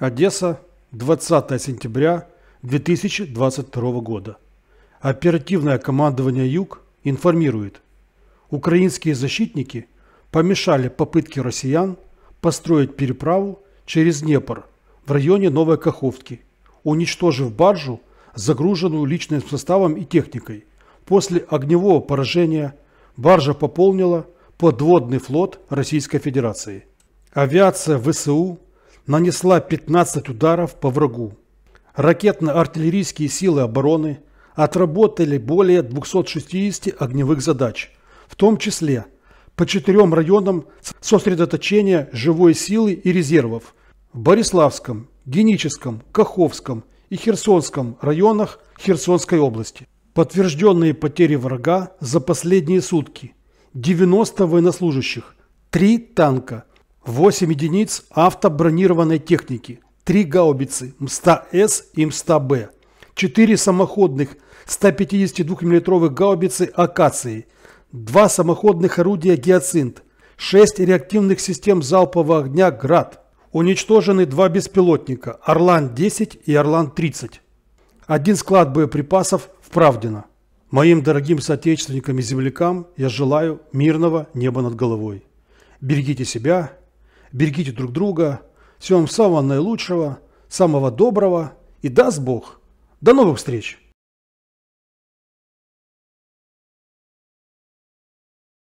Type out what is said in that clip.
Одесса, 20 сентября 2022 года. Оперативное командование «Юг» информирует, украинские защитники помешали попытке россиян построить переправу через Днепр в районе Новой Каховки, уничтожив баржу, загруженную личным составом и техникой. После огневого поражения баржа пополнила подводный флот Российской Федерации. Авиация ВСУ нанесла 15 ударов по врагу. Ракетно-артиллерийские силы обороны отработали более 260 огневых задач, в том числе по четырем районам сосредоточения живой силы и резервов в Бориславском, Геническом, Каховском и Херсонском районах Херсонской области. Подтвержденные потери врага за последние сутки – 90 военнослужащих, 3 танка – 8 единиц автобронированной техники, 3 гаубицы МСТА-С и МСТА-Б, 4 самоходных 152 миллиметровых гаубицы «Акации», 2 самоходных орудия «Гиацинт», 6 реактивных систем залпового огня «Град», уничтожены 2 беспилотника «Орлан-10» и «Орлан-30», один склад боеприпасов в Правдино. Моим дорогим соотечественникам и землякам я желаю мирного неба над головой. Берегите себя берегите друг друга. Всего вам самого наилучшего, самого доброго. И даст Бог. До новых встреч!